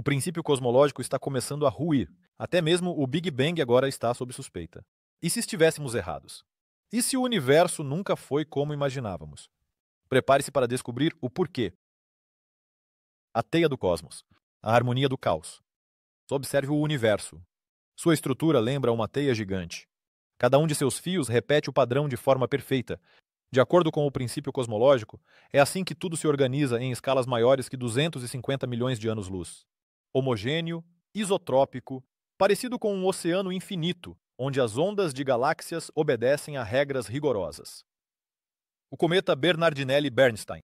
O princípio cosmológico está começando a ruir. Até mesmo o Big Bang agora está sob suspeita. E se estivéssemos errados? E se o universo nunca foi como imaginávamos? Prepare-se para descobrir o porquê. A teia do cosmos, a harmonia do caos. Só observe o universo. Sua estrutura lembra uma teia gigante. Cada um de seus fios repete o padrão de forma perfeita. De acordo com o princípio cosmológico, é assim que tudo se organiza em escalas maiores que 250 milhões de anos-luz homogêneo, isotrópico, parecido com um oceano infinito, onde as ondas de galáxias obedecem a regras rigorosas. O cometa Bernardinelli-Bernstein.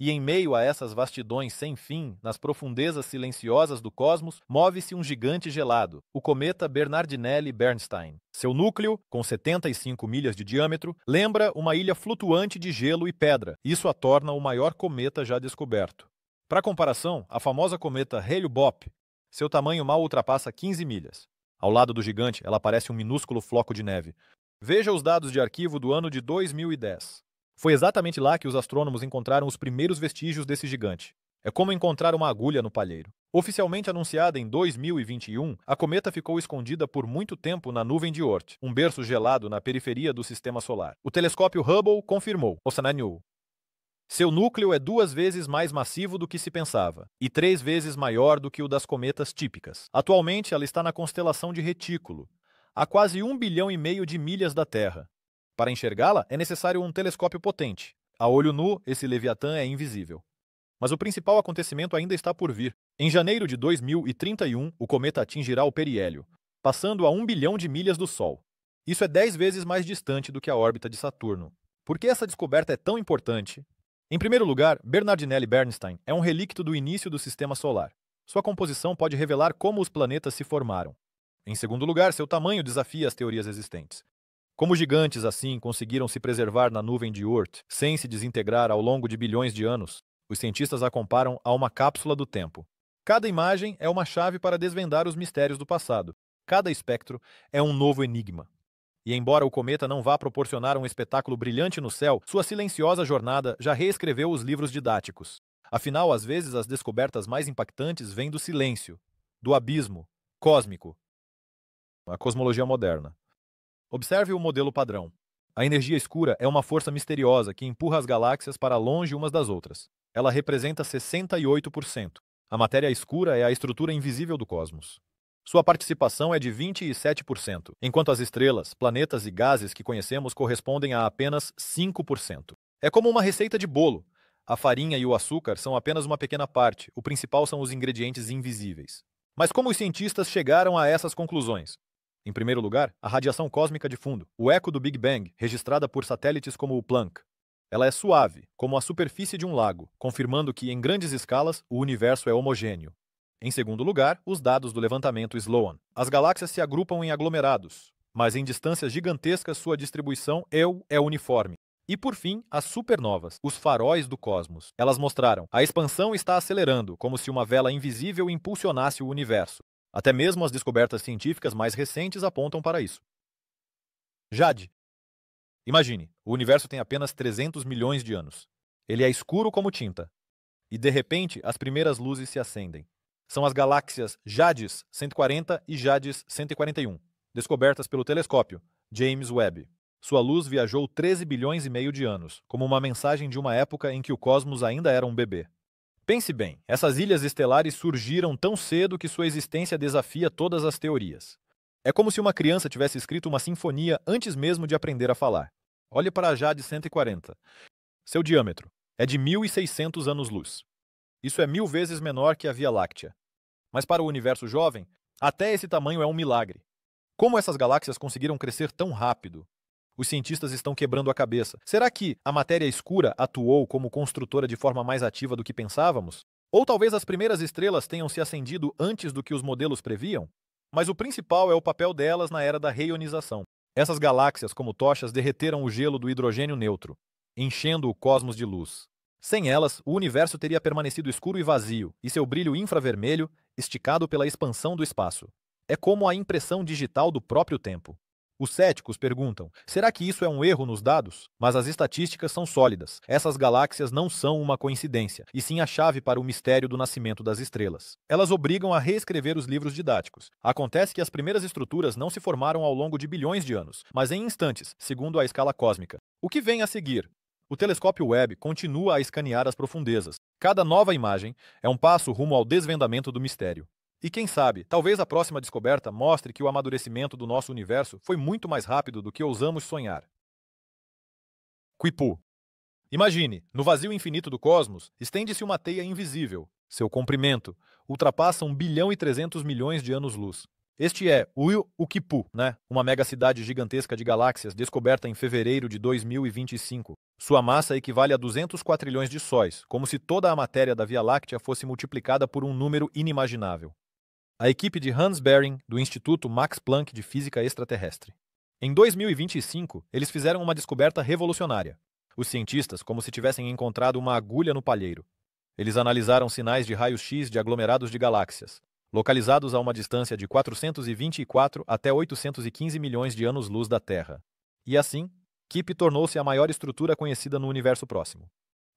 E em meio a essas vastidões sem fim, nas profundezas silenciosas do cosmos, move-se um gigante gelado, o cometa Bernardinelli-Bernstein. Seu núcleo, com 75 milhas de diâmetro, lembra uma ilha flutuante de gelo e pedra. Isso a torna o maior cometa já descoberto. Para comparação, a famosa cometa Hale-Bopp, seu tamanho mal ultrapassa 15 milhas. Ao lado do gigante, ela parece um minúsculo floco de neve. Veja os dados de arquivo do ano de 2010. Foi exatamente lá que os astrônomos encontraram os primeiros vestígios desse gigante. É como encontrar uma agulha no palheiro. Oficialmente anunciada em 2021, a cometa ficou escondida por muito tempo na nuvem de Oort, um berço gelado na periferia do sistema solar. O telescópio Hubble confirmou. Osananyu. Seu núcleo é duas vezes mais massivo do que se pensava e três vezes maior do que o das cometas típicas. Atualmente, ela está na constelação de Retículo, a quase um bilhão e meio de milhas da Terra. Para enxergá-la, é necessário um telescópio potente. A olho nu, esse Leviatã é invisível. Mas o principal acontecimento ainda está por vir. Em janeiro de 2031, o cometa atingirá o periélio, passando a um bilhão de milhas do Sol. Isso é dez vezes mais distante do que a órbita de Saturno. Por que essa descoberta é tão importante? Em primeiro lugar, Bernardinelli Bernstein é um relíquio do início do sistema solar. Sua composição pode revelar como os planetas se formaram. Em segundo lugar, seu tamanho desafia as teorias existentes. Como gigantes assim conseguiram se preservar na nuvem de Oort sem se desintegrar ao longo de bilhões de anos, os cientistas a comparam a uma cápsula do tempo. Cada imagem é uma chave para desvendar os mistérios do passado. Cada espectro é um novo enigma. E embora o cometa não vá proporcionar um espetáculo brilhante no céu, sua silenciosa jornada já reescreveu os livros didáticos. Afinal, às vezes as descobertas mais impactantes vêm do silêncio, do abismo, cósmico. A cosmologia moderna. Observe o modelo padrão. A energia escura é uma força misteriosa que empurra as galáxias para longe umas das outras. Ela representa 68%. A matéria escura é a estrutura invisível do cosmos. Sua participação é de 27%, enquanto as estrelas, planetas e gases que conhecemos correspondem a apenas 5%. É como uma receita de bolo. A farinha e o açúcar são apenas uma pequena parte, o principal são os ingredientes invisíveis. Mas como os cientistas chegaram a essas conclusões? Em primeiro lugar, a radiação cósmica de fundo, o eco do Big Bang, registrada por satélites como o Planck. Ela é suave, como a superfície de um lago, confirmando que, em grandes escalas, o universo é homogêneo. Em segundo lugar, os dados do levantamento Sloan. As galáxias se agrupam em aglomerados, mas em distâncias gigantescas sua distribuição é, é uniforme. E por fim, as supernovas, os faróis do cosmos. Elas mostraram: a expansão está acelerando, como se uma vela invisível impulsionasse o universo. Até mesmo as descobertas científicas mais recentes apontam para isso. Jade. Imagine, o universo tem apenas 300 milhões de anos. Ele é escuro como tinta. E de repente, as primeiras luzes se acendem são as galáxias Jades 140 e Jades 141, descobertas pelo telescópio James Webb. Sua luz viajou 13 bilhões e meio de anos, como uma mensagem de uma época em que o cosmos ainda era um bebê. Pense bem, essas ilhas estelares surgiram tão cedo que sua existência desafia todas as teorias. É como se uma criança tivesse escrito uma sinfonia antes mesmo de aprender a falar. Olhe para a Jade 140. Seu diâmetro é de 1.600 anos-luz. Isso é mil vezes menor que a Via Láctea, mas para o universo jovem, até esse tamanho é um milagre. Como essas galáxias conseguiram crescer tão rápido? Os cientistas estão quebrando a cabeça. Será que a matéria escura atuou como construtora de forma mais ativa do que pensávamos? Ou talvez as primeiras estrelas tenham se acendido antes do que os modelos previam? Mas o principal é o papel delas na era da reionização. Essas galáxias, como tochas, derreteram o gelo do hidrogênio neutro, enchendo o cosmos de luz. Sem elas, o universo teria permanecido escuro e vazio, e seu brilho infravermelho esticado pela expansão do espaço. É como a impressão digital do próprio tempo. Os céticos perguntam: será que isso é um erro nos dados? Mas as estatísticas são sólidas. Essas galáxias não são uma coincidência, e sim a chave para o mistério do nascimento das estrelas. Elas obrigam a reescrever os livros didáticos. Acontece que as primeiras estruturas não se formaram ao longo de bilhões de anos, mas em instantes, segundo a escala cósmica. O que vem a seguir o telescópio Webb continua a escanear as profundezas. Cada nova imagem é um passo rumo ao desvendamento do mistério. E quem sabe, talvez a próxima descoberta mostre que o amadurecimento do nosso universo foi muito mais rápido do que ousamos sonhar. Quipu. Imagine, no vazio infinito do cosmos, estende-se uma teia invisível. Seu comprimento ultrapassa 1 bilhão e 300 milhões de anos-luz. Este é Uyukipu, né? Uma mega-cidade gigantesca de galáxias descoberta em fevereiro de 2025. Sua massa equivale a 200 quatrilhões de sóis, como se toda a matéria da Via Láctea fosse multiplicada por um número inimaginável. A equipe de Hans Bering, do Instituto Max Planck de Física Extraterrestre. Em 2025, eles fizeram uma descoberta revolucionária. Os cientistas, como se tivessem encontrado uma agulha no palheiro. Eles analisaram sinais de raio-x de aglomerados de galáxias, localizados a uma distância de 424 até 815 milhões de anos-luz da Terra. E assim, Kip tornou-se a maior estrutura conhecida no universo próximo.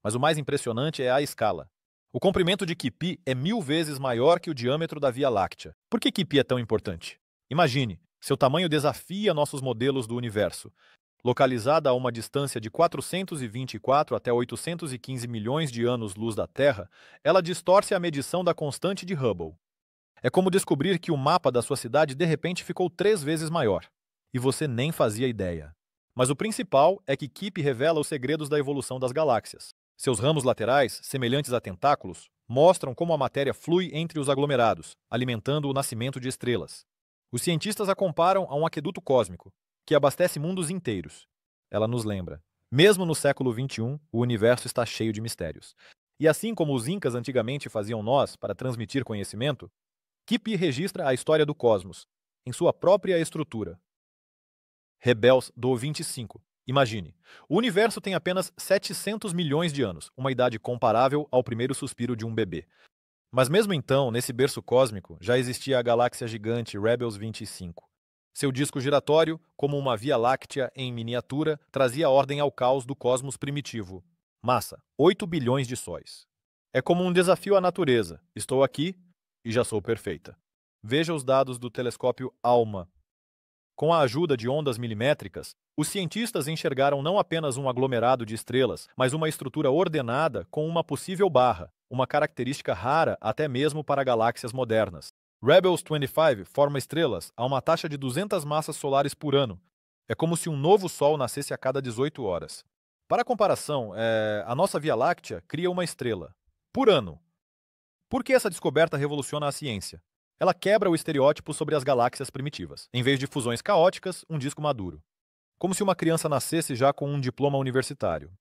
Mas o mais impressionante é a escala. O comprimento de Kipi é mil vezes maior que o diâmetro da Via Láctea. Por que Kipi é tão importante? Imagine, seu tamanho desafia nossos modelos do universo. Localizada a uma distância de 424 até 815 milhões de anos-luz da Terra, ela distorce a medição da constante de Hubble. É como descobrir que o mapa da sua cidade de repente ficou três vezes maior, e você nem fazia ideia. Mas o principal é que Kip revela os segredos da evolução das galáxias. Seus ramos laterais, semelhantes a tentáculos, mostram como a matéria flui entre os aglomerados, alimentando o nascimento de estrelas. Os cientistas a comparam a um aqueduto cósmico, que abastece mundos inteiros. Ela nos lembra. Mesmo no século XXI, o universo está cheio de mistérios. E assim como os incas antigamente faziam nós para transmitir conhecimento, Kipp registra a história do cosmos, em sua própria estrutura. Rebels do 25. Imagine, o universo tem apenas 700 milhões de anos, uma idade comparável ao primeiro suspiro de um bebê. Mas mesmo então, nesse berço cósmico, já existia a galáxia gigante Rebels 25. Seu disco giratório, como uma Via Láctea em miniatura, trazia ordem ao caos do cosmos primitivo. Massa: 8 bilhões de sóis. É como um desafio à natureza. Estou aqui, e já sou perfeita. Veja os dados do telescópio ALMA. Com a ajuda de ondas milimétricas, os cientistas enxergaram não apenas um aglomerado de estrelas, mas uma estrutura ordenada com uma possível barra, uma característica rara até mesmo para galáxias modernas. Rebels 25 forma estrelas a uma taxa de 200 massas solares por ano. É como se um novo Sol nascesse a cada 18 horas. Para comparação, é... a nossa Via Láctea cria uma estrela por ano, por que essa descoberta revoluciona a ciência? Ela quebra o estereótipo sobre as galáxias primitivas, em vez de fusões caóticas, um disco maduro. Como se uma criança nascesse já com um diploma universitário.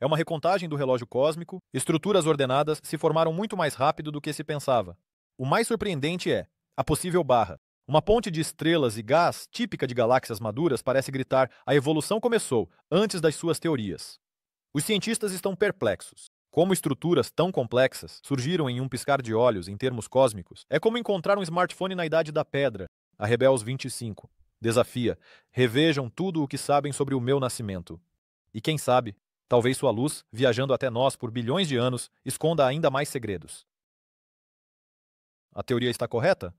É uma recontagem do relógio cósmico, estruturas ordenadas se formaram muito mais rápido do que se pensava. O mais surpreendente é a possível barra. Uma ponte de estrelas e gás típica de galáxias maduras parece gritar: a evolução começou, antes das suas teorias. Os cientistas estão perplexos. Como estruturas tão complexas surgiram em um piscar de olhos em termos cósmicos, é como encontrar um smartphone na idade da pedra, a Rebels 25. Desafia, revejam tudo o que sabem sobre o meu nascimento. E quem sabe, talvez sua luz, viajando até nós por bilhões de anos, esconda ainda mais segredos. A teoria está correta?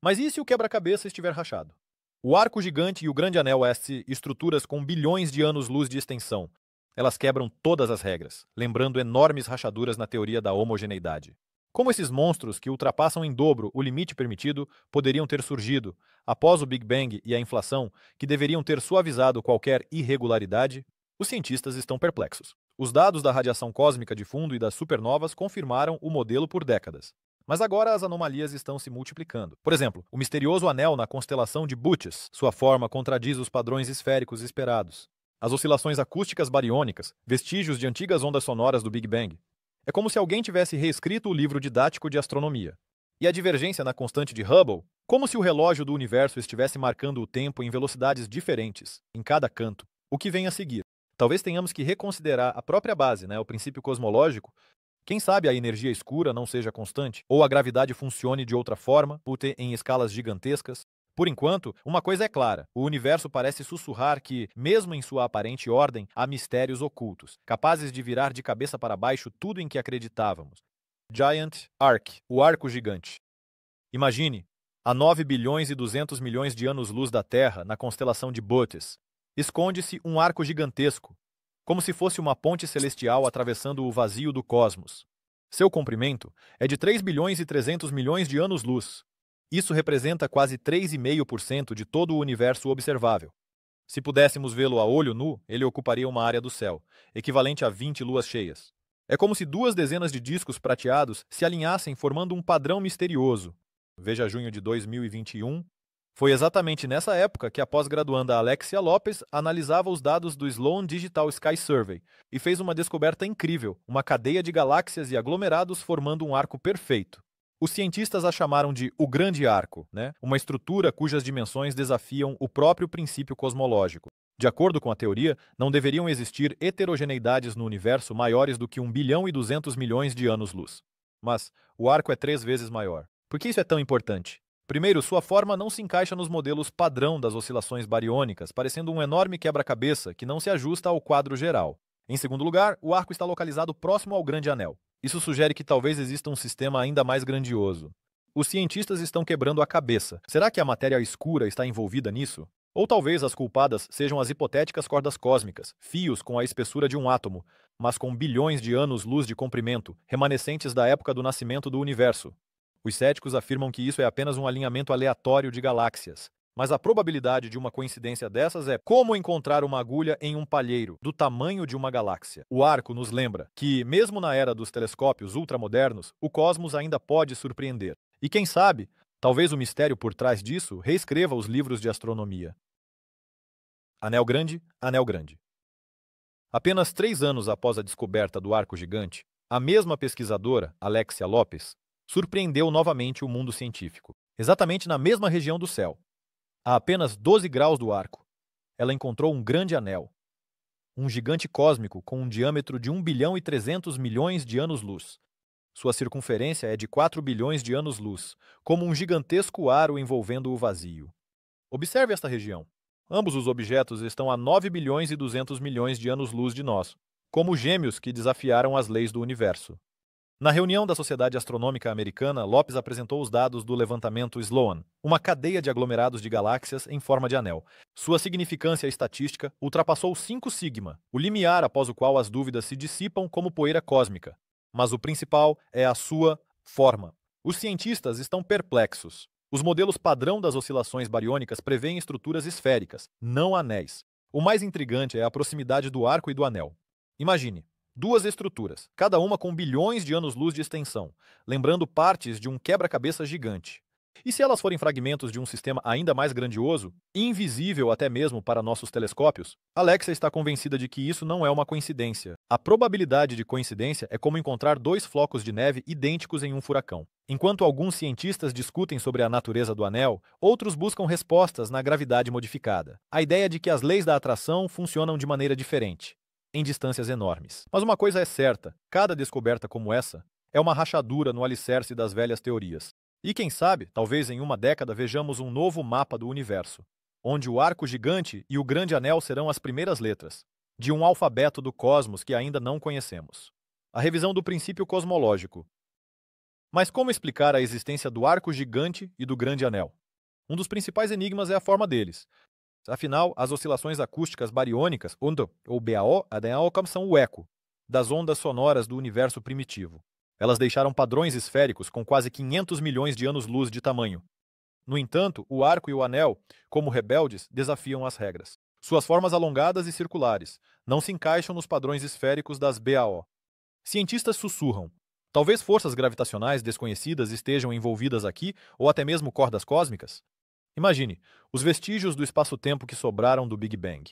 Mas e se o quebra-cabeça estiver rachado? O arco gigante e o grande anel S, estruturas com bilhões de anos-luz de extensão, elas quebram todas as regras, lembrando enormes rachaduras na teoria da homogeneidade. Como esses monstros que ultrapassam em dobro o limite permitido poderiam ter surgido após o Big Bang e a inflação, que deveriam ter suavizado qualquer irregularidade, os cientistas estão perplexos. Os dados da radiação cósmica de fundo e das supernovas confirmaram o modelo por décadas. Mas agora as anomalias estão se multiplicando. Por exemplo, o misterioso anel na constelação de Butes, Sua forma contradiz os padrões esféricos esperados as oscilações acústicas bariônicas, vestígios de antigas ondas sonoras do Big Bang. É como se alguém tivesse reescrito o livro didático de astronomia. E a divergência na constante de Hubble, como se o relógio do universo estivesse marcando o tempo em velocidades diferentes, em cada canto, o que vem a seguir. Talvez tenhamos que reconsiderar a própria base, né, o princípio cosmológico. Quem sabe a energia escura não seja constante, ou a gravidade funcione de outra forma, ou em escalas gigantescas, por enquanto, uma coisa é clara: o universo parece sussurrar que, mesmo em sua aparente ordem, há mistérios ocultos, capazes de virar de cabeça para baixo tudo em que acreditávamos. Giant Arc, o arco gigante. Imagine, a 9 bilhões e 200 milhões de anos-luz da Terra, na constelação de Botes, esconde-se um arco gigantesco, como se fosse uma ponte celestial atravessando o vazio do cosmos. Seu comprimento é de 3 bilhões e 300 milhões de anos-luz, isso representa quase 3,5% de todo o universo observável. Se pudéssemos vê-lo a olho nu, ele ocuparia uma área do céu, equivalente a 20 luas cheias. É como se duas dezenas de discos prateados se alinhassem formando um padrão misterioso. Veja junho de 2021. Foi exatamente nessa época que a pós-graduanda Alexia Lopes analisava os dados do Sloan Digital Sky Survey e fez uma descoberta incrível, uma cadeia de galáxias e aglomerados formando um arco perfeito. Os cientistas a chamaram de o grande arco, né? uma estrutura cujas dimensões desafiam o próprio princípio cosmológico. De acordo com a teoria, não deveriam existir heterogeneidades no universo maiores do que 1 bilhão e 200 milhões de anos-luz. Mas o arco é três vezes maior. Por que isso é tão importante? Primeiro, sua forma não se encaixa nos modelos padrão das oscilações bariônicas, parecendo um enorme quebra-cabeça que não se ajusta ao quadro geral. Em segundo lugar, o arco está localizado próximo ao Grande Anel. Isso sugere que talvez exista um sistema ainda mais grandioso. Os cientistas estão quebrando a cabeça. Será que a matéria escura está envolvida nisso? Ou talvez as culpadas sejam as hipotéticas cordas cósmicas, fios com a espessura de um átomo, mas com bilhões de anos-luz de comprimento, remanescentes da época do nascimento do universo. Os céticos afirmam que isso é apenas um alinhamento aleatório de galáxias mas a probabilidade de uma coincidência dessas é como encontrar uma agulha em um palheiro do tamanho de uma galáxia. O arco nos lembra que, mesmo na era dos telescópios ultramodernos, o cosmos ainda pode surpreender. E quem sabe, talvez o mistério por trás disso reescreva os livros de astronomia. Anel Grande, Anel Grande. Apenas três anos após a descoberta do arco gigante, a mesma pesquisadora, Alexia Lopes, surpreendeu novamente o mundo científico, exatamente na mesma região do céu, a apenas 12 graus do arco, ela encontrou um grande anel. Um gigante cósmico com um diâmetro de 1 bilhão e 300 milhões de anos-luz. Sua circunferência é de 4 bilhões de anos-luz, como um gigantesco aro envolvendo o vazio. Observe esta região. Ambos os objetos estão a 9 bilhões e 200 milhões de anos-luz de nós, como gêmeos que desafiaram as leis do universo. Na reunião da Sociedade Astronômica Americana, Lopes apresentou os dados do levantamento Sloan, uma cadeia de aglomerados de galáxias em forma de anel. Sua significância estatística ultrapassou 5 sigma, o limiar após o qual as dúvidas se dissipam como poeira cósmica. Mas o principal é a sua forma. Os cientistas estão perplexos. Os modelos padrão das oscilações bariônicas prevêem estruturas esféricas, não anéis. O mais intrigante é a proximidade do arco e do anel. Imagine, duas estruturas, cada uma com bilhões de anos-luz de extensão, lembrando partes de um quebra-cabeça gigante. E se elas forem fragmentos de um sistema ainda mais grandioso, invisível até mesmo para nossos telescópios, Alexa está convencida de que isso não é uma coincidência. A probabilidade de coincidência é como encontrar dois flocos de neve idênticos em um furacão. Enquanto alguns cientistas discutem sobre a natureza do anel, outros buscam respostas na gravidade modificada. A ideia de que as leis da atração funcionam de maneira diferente em distâncias enormes. Mas uma coisa é certa: cada descoberta como essa é uma rachadura no alicerce das velhas teorias. E quem sabe, talvez em uma década vejamos um novo mapa do universo, onde o arco gigante e o grande anel serão as primeiras letras, de um alfabeto do cosmos que ainda não conhecemos. A revisão do princípio cosmológico. Mas como explicar a existência do arco gigante e do grande anel? Um dos principais enigmas é a forma deles, Afinal, as oscilações acústicas bariônicas, ou BAO, ADAOCAM, são o eco das ondas sonoras do universo primitivo. Elas deixaram padrões esféricos com quase 500 milhões de anos-luz de tamanho. No entanto, o arco e o anel, como rebeldes, desafiam as regras. Suas formas alongadas e circulares não se encaixam nos padrões esféricos das BAO. Cientistas sussurram. Talvez forças gravitacionais desconhecidas estejam envolvidas aqui, ou até mesmo cordas cósmicas. Imagine, os vestígios do espaço-tempo que sobraram do Big Bang.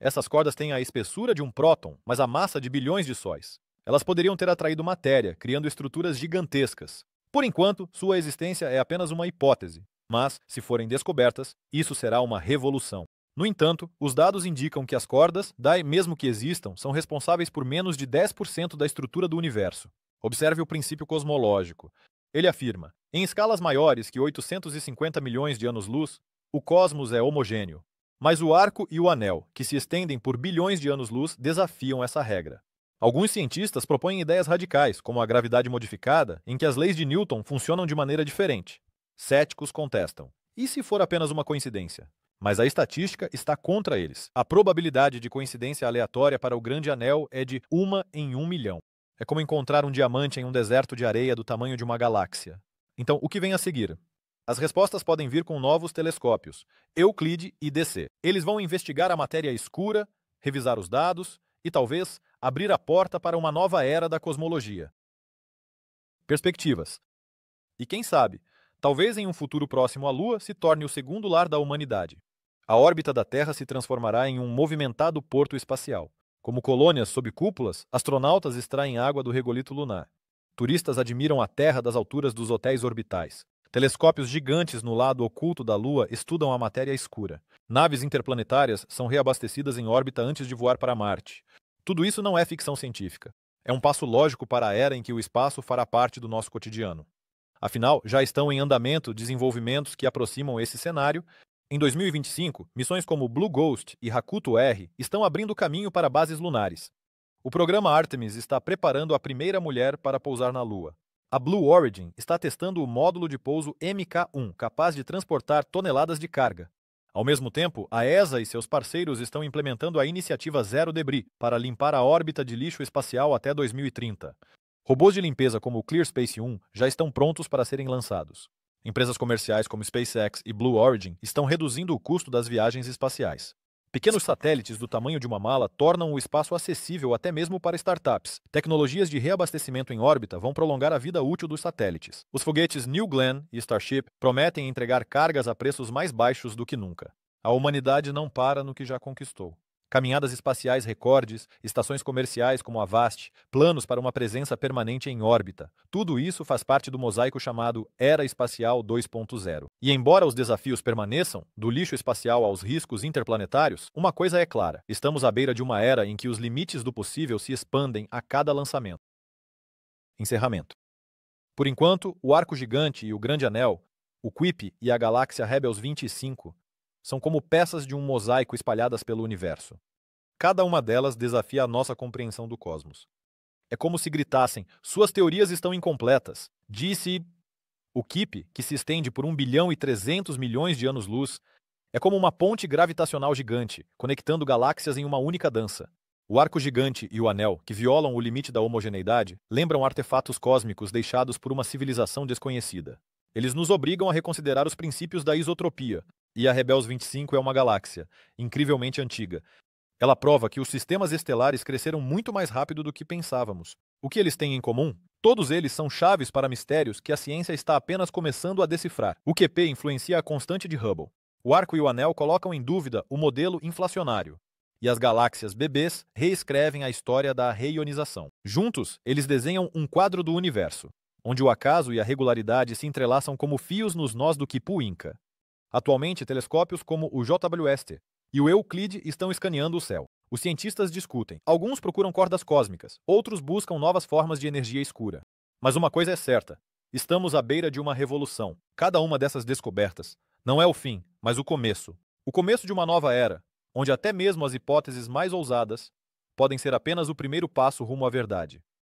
Essas cordas têm a espessura de um próton, mas a massa de bilhões de sóis. Elas poderiam ter atraído matéria, criando estruturas gigantescas. Por enquanto, sua existência é apenas uma hipótese, mas, se forem descobertas, isso será uma revolução. No entanto, os dados indicam que as cordas, dai mesmo que existam, são responsáveis por menos de 10% da estrutura do universo. Observe o princípio cosmológico. Ele afirma: em escalas maiores que 850 milhões de anos-luz, o cosmos é homogêneo. Mas o arco e o anel, que se estendem por bilhões de anos-luz, desafiam essa regra. Alguns cientistas propõem ideias radicais, como a gravidade modificada, em que as leis de Newton funcionam de maneira diferente. Céticos contestam. E se for apenas uma coincidência? Mas a estatística está contra eles. A probabilidade de coincidência aleatória para o grande anel é de uma em um milhão. É como encontrar um diamante em um deserto de areia do tamanho de uma galáxia. Então, o que vem a seguir? As respostas podem vir com novos telescópios, Euclide e DC. Eles vão investigar a matéria escura, revisar os dados e talvez abrir a porta para uma nova era da cosmologia. Perspectivas. E quem sabe, talvez em um futuro próximo à Lua se torne o segundo lar da humanidade. A órbita da Terra se transformará em um movimentado porto espacial. Como colônias sob cúpulas, astronautas extraem água do regolito lunar. Turistas admiram a Terra das alturas dos hotéis orbitais. Telescópios gigantes no lado oculto da Lua estudam a matéria escura. Naves interplanetárias são reabastecidas em órbita antes de voar para Marte. Tudo isso não é ficção científica. É um passo lógico para a era em que o espaço fará parte do nosso cotidiano. Afinal, já estão em andamento desenvolvimentos que aproximam esse cenário em 2025, missões como Blue Ghost e Hakuto R estão abrindo caminho para bases lunares. O programa Artemis está preparando a primeira mulher para pousar na Lua. A Blue Origin está testando o módulo de pouso MK1, capaz de transportar toneladas de carga. Ao mesmo tempo, a ESA e seus parceiros estão implementando a iniciativa Zero Debris para limpar a órbita de lixo espacial até 2030. Robôs de limpeza como o Clear Space 1 já estão prontos para serem lançados. Empresas comerciais como SpaceX e Blue Origin estão reduzindo o custo das viagens espaciais. Pequenos satélites do tamanho de uma mala tornam o espaço acessível até mesmo para startups. Tecnologias de reabastecimento em órbita vão prolongar a vida útil dos satélites. Os foguetes New Glenn e Starship prometem entregar cargas a preços mais baixos do que nunca. A humanidade não para no que já conquistou caminhadas espaciais recordes, estações comerciais como a VAST, planos para uma presença permanente em órbita. Tudo isso faz parte do mosaico chamado Era Espacial 2.0. E embora os desafios permaneçam, do lixo espacial aos riscos interplanetários, uma coisa é clara: estamos à beira de uma era em que os limites do possível se expandem a cada lançamento. Encerramento. Por enquanto, o Arco Gigante e o Grande Anel, o Quip e a Galáxia Rebels 25 são como peças de um mosaico espalhadas pelo universo. Cada uma delas desafia a nossa compreensão do cosmos. É como se gritassem: suas teorias estão incompletas. Disse. O Kip, que se estende por 1 bilhão e 300 milhões de anos-luz, é como uma ponte gravitacional gigante, conectando galáxias em uma única dança. O arco gigante e o anel, que violam o limite da homogeneidade, lembram artefatos cósmicos deixados por uma civilização desconhecida. Eles nos obrigam a reconsiderar os princípios da isotropia, e a Rebels 25 é uma galáxia, incrivelmente antiga. Ela prova que os sistemas estelares cresceram muito mais rápido do que pensávamos. O que eles têm em comum? Todos eles são chaves para mistérios que a ciência está apenas começando a decifrar. O QP influencia a constante de Hubble. O arco e o anel colocam em dúvida o modelo inflacionário. E as galáxias bebês reescrevem a história da reionização. Juntos, eles desenham um quadro do universo, onde o acaso e a regularidade se entrelaçam como fios nos nós do Kipu Inca. Atualmente, telescópios como o JWST e o Euclide estão escaneando o céu. Os cientistas discutem. Alguns procuram cordas cósmicas, outros buscam novas formas de energia escura. Mas uma coisa é certa: estamos à beira de uma revolução. Cada uma dessas descobertas não é o fim, mas o começo. O começo de uma nova era, onde até mesmo as hipóteses mais ousadas podem ser apenas o primeiro passo rumo à verdade.